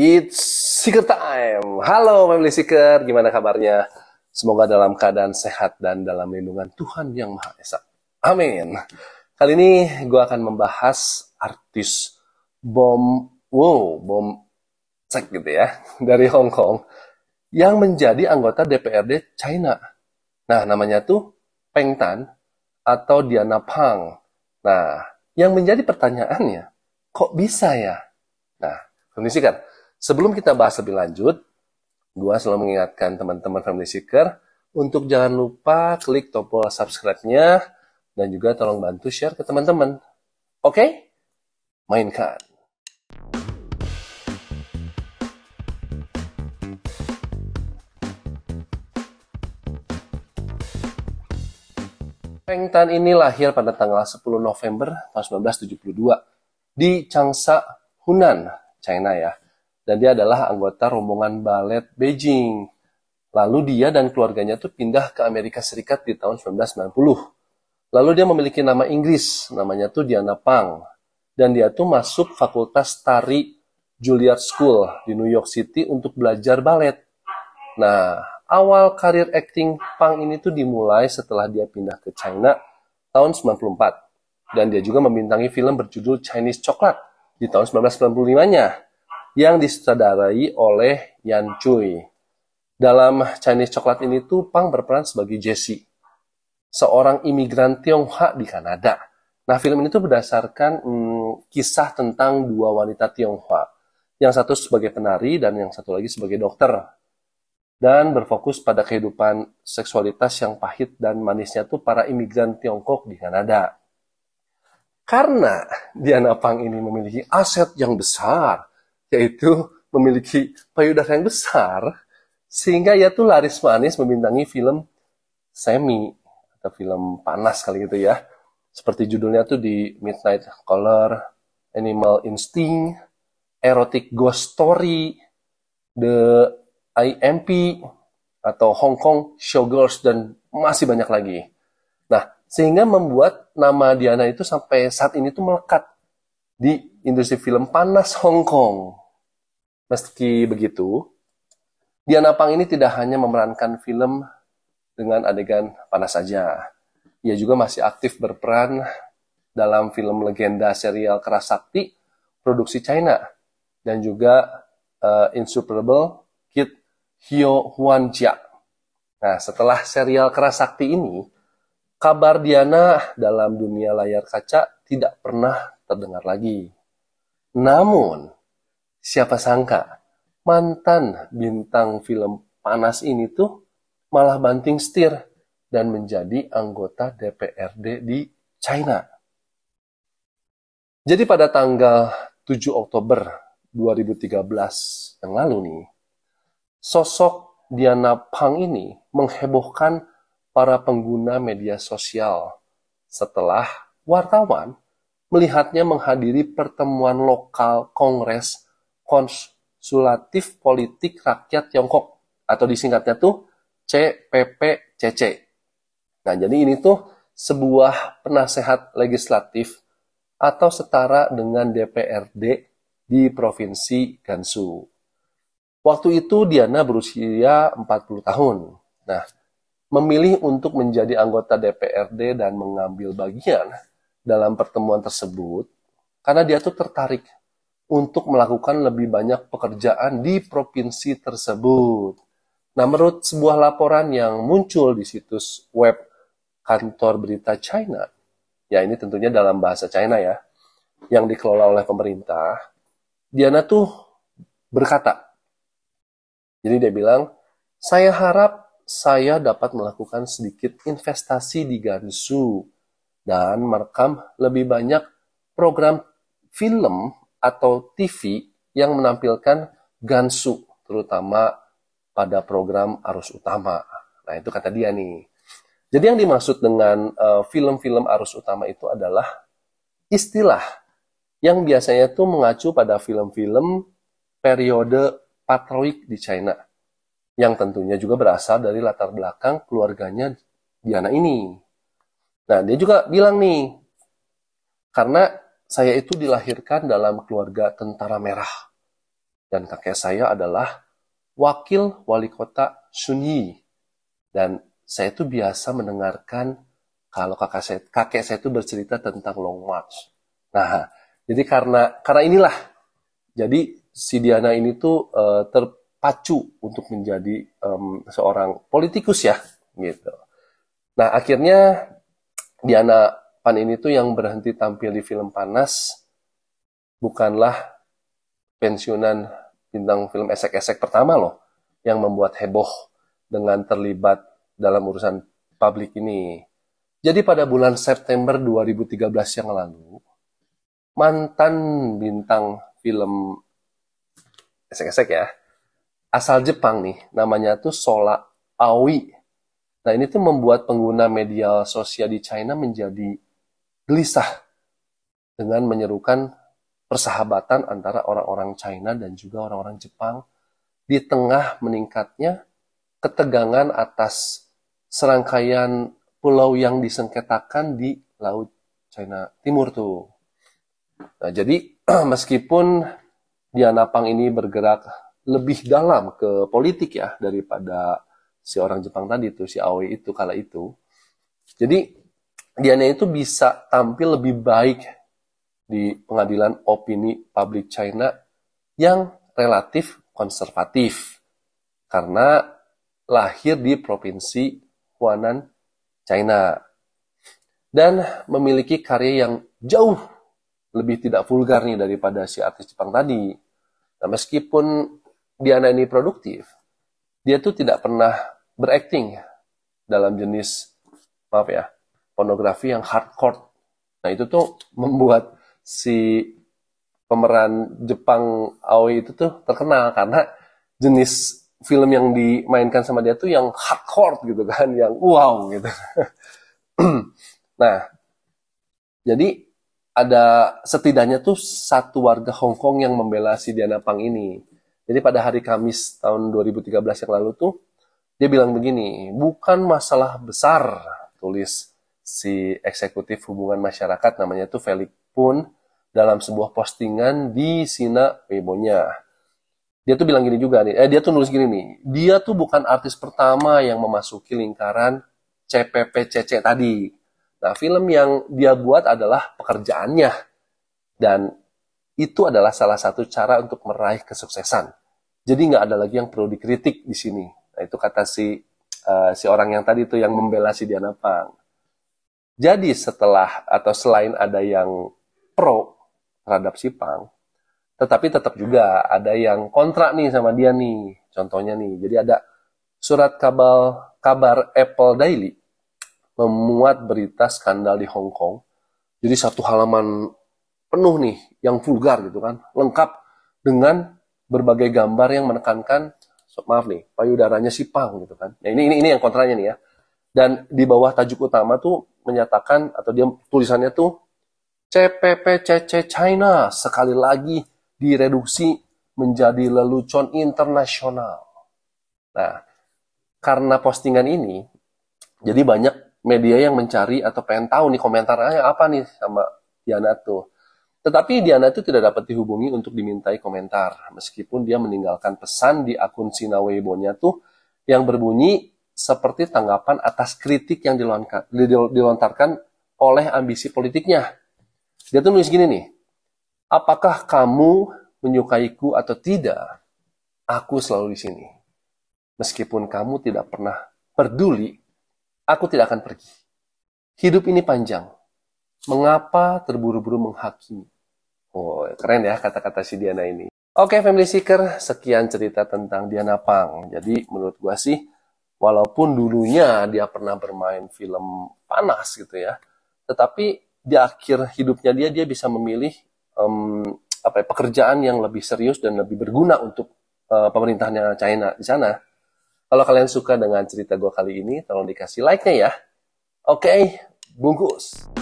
It's Seeker Time. Halo Family Seeker, gimana kabarnya? Semoga dalam keadaan sehat dan dalam lindungan Tuhan Yang Maha Esa. Amin. Kali ini gue akan membahas artis bom, wow, bom cek gitu ya, dari Hong Kong yang menjadi anggota DPRD China. Nah, namanya tuh Peng Tan atau Diana Pang. Nah, yang menjadi pertanyaannya, kok bisa ya? Nah, kondisikan Sebelum kita bahas lebih lanjut, gue selalu mengingatkan teman-teman Family Seeker untuk jangan lupa klik tombol subscribe-nya dan juga tolong bantu share ke teman-teman. Oke? Okay? Mainkan. Peng Tan ini lahir pada tanggal 10 November tahun 1972 di Changsha, Hunan, China ya. Dan dia adalah anggota rombongan balet Beijing. Lalu dia dan keluarganya tuh pindah ke Amerika Serikat di tahun 1990. Lalu dia memiliki nama Inggris, namanya tuh Diana Pang. Dan dia tuh masuk Fakultas Tari Juilliard School di New York City untuk belajar balet. Nah, awal karir acting Pang ini tuh dimulai setelah dia pindah ke China tahun 94. Dan dia juga membintangi film berjudul Chinese Chocolate di tahun 1995-nya yang disutradarai oleh Yan Cui. Dalam Chinese Coklat ini tuh Pang berperan sebagai Jesse, seorang imigran Tionghoa di Kanada. Nah, film ini tuh berdasarkan hmm, kisah tentang dua wanita Tionghoa, yang satu sebagai penari dan yang satu lagi sebagai dokter. Dan berfokus pada kehidupan seksualitas yang pahit dan manisnya tuh para imigran Tiongkok di Kanada. Karena Diana Pang ini memiliki aset yang besar, yaitu memiliki payudara yang besar sehingga ia tuh laris manis membintangi film semi atau film panas kali gitu ya seperti judulnya tuh di Midnight Color, Animal Instinct, Erotic Ghost Story, The IMP atau Hong Kong Showgirls dan masih banyak lagi. Nah, sehingga membuat nama Diana itu sampai saat ini tuh melekat di industri film panas Hong Kong. Meski begitu, Diana Pang ini tidak hanya memerankan film dengan adegan panas saja. Ia juga masih aktif berperan dalam film legenda serial keras sakti produksi China dan juga uh, Insuperable Kid Hyo Huan Jia. Nah, setelah serial keras sakti ini, kabar Diana dalam dunia layar kaca tidak pernah terdengar lagi. Namun, Siapa sangka, mantan bintang film panas ini tuh malah banting setir dan menjadi anggota DPRD di China. Jadi pada tanggal 7 Oktober 2013 yang lalu nih, sosok Diana Pang ini menghebohkan para pengguna media sosial setelah wartawan melihatnya menghadiri pertemuan lokal Kongres Konsulatif Politik Rakyat Tiongkok atau disingkatnya tuh CPPCC. Nah, jadi ini tuh sebuah penasehat legislatif atau setara dengan DPRD di Provinsi Gansu. Waktu itu Diana berusia 40 tahun. Nah, memilih untuk menjadi anggota DPRD dan mengambil bagian dalam pertemuan tersebut karena dia tuh tertarik untuk melakukan lebih banyak pekerjaan di provinsi tersebut. Nah, menurut sebuah laporan yang muncul di situs web kantor berita China, ya ini tentunya dalam bahasa China ya, yang dikelola oleh pemerintah, Diana tuh berkata, jadi dia bilang, saya harap saya dapat melakukan sedikit investasi di Gansu dan merekam lebih banyak program film atau TV yang menampilkan gansu, terutama pada program arus utama. Nah, itu kata dia nih. Jadi yang dimaksud dengan eh, film-film uh, arus utama itu adalah istilah yang biasanya tuh mengacu pada film-film periode patroik di China yang tentunya juga berasal dari latar belakang keluarganya Diana ini. Nah, dia juga bilang nih, karena saya itu dilahirkan dalam keluarga tentara merah. Dan kakek saya adalah wakil wali kota Sunyi. Dan saya itu biasa mendengarkan kalau kakak saya, kakek saya itu bercerita tentang Long March. Nah, jadi karena karena inilah, jadi si Diana ini tuh uh, terpacu untuk menjadi um, seorang politikus ya, gitu. Nah, akhirnya Diana Pan ini tuh yang berhenti tampil di film panas bukanlah pensiunan bintang film esek-esek pertama loh yang membuat heboh dengan terlibat dalam urusan publik ini. Jadi pada bulan September 2013 yang lalu, mantan bintang film esek-esek ya, asal Jepang nih, namanya tuh Sola Aoi. Nah ini tuh membuat pengguna media sosial di China menjadi gelisah dengan menyerukan persahabatan antara orang-orang China dan juga orang-orang Jepang di tengah meningkatnya ketegangan atas serangkaian pulau yang disengketakan di Laut China Timur tuh. Nah, jadi meskipun Dianapang ini bergerak lebih dalam ke politik ya daripada si orang Jepang tadi tuh si Aoi itu kala itu. Jadi Diana itu bisa tampil lebih baik di pengadilan opini publik China yang relatif konservatif karena lahir di provinsi Huanan, China dan memiliki karya yang jauh lebih tidak vulgar nih daripada si artis Jepang tadi. Nah, meskipun Diana ini produktif, dia tuh tidak pernah berakting dalam jenis maaf ya pornografi yang hardcore. Nah itu tuh membuat si pemeran Jepang Aoi itu tuh terkenal karena jenis film yang dimainkan sama dia tuh yang hardcore gitu kan, yang wow gitu. nah, jadi ada setidaknya tuh satu warga Hong Kong yang membela si Diana Pang ini. Jadi pada hari Kamis tahun 2013 yang lalu tuh dia bilang begini, bukan masalah besar tulis si eksekutif hubungan masyarakat namanya tuh Felix pun dalam sebuah postingan di Sina Webonya. Dia tuh bilang gini juga nih, eh dia tuh nulis gini nih, dia tuh bukan artis pertama yang memasuki lingkaran CPPCC tadi. Nah, film yang dia buat adalah pekerjaannya. Dan itu adalah salah satu cara untuk meraih kesuksesan. Jadi nggak ada lagi yang perlu dikritik di sini. Nah, itu kata si uh, si orang yang tadi itu yang membela si Diana Pang. Jadi setelah atau selain ada yang pro terhadap si Pang, tetapi tetap juga ada yang kontra nih sama dia nih. Contohnya nih, jadi ada surat kabar kabar Apple Daily memuat berita skandal di Hong Kong. Jadi satu halaman penuh nih yang vulgar gitu kan, lengkap dengan berbagai gambar yang menekankan maaf nih payudaranya si Pang gitu kan. Nah ini ini ini yang kontranya nih ya. Dan di bawah tajuk utama tuh menyatakan atau dia tulisannya tuh CPPCC China sekali lagi direduksi menjadi lelucon internasional. Nah, karena postingan ini, jadi banyak media yang mencari atau pengen tahu nih komentarnya apa nih sama Diana tuh. Tetapi Diana itu tidak dapat dihubungi untuk dimintai komentar, meskipun dia meninggalkan pesan di akun Sina Weibo-nya tuh yang berbunyi seperti tanggapan atas kritik yang dilontarkan oleh ambisi politiknya. Dia tuh nulis gini nih, apakah kamu menyukaiku atau tidak? Aku selalu di sini. Meskipun kamu tidak pernah peduli, aku tidak akan pergi. Hidup ini panjang. Mengapa terburu-buru menghakimi? Oh, keren ya kata-kata si Diana ini. Oke, Family Seeker, sekian cerita tentang Diana Pang. Jadi, menurut gua sih, walaupun dulunya dia pernah bermain film panas gitu ya tetapi di akhir hidupnya dia dia bisa memilih um, apa ya, pekerjaan yang lebih serius dan lebih berguna untuk uh, pemerintahnya China di sana kalau kalian suka dengan cerita gue kali ini tolong dikasih like nya ya oke okay, bungkus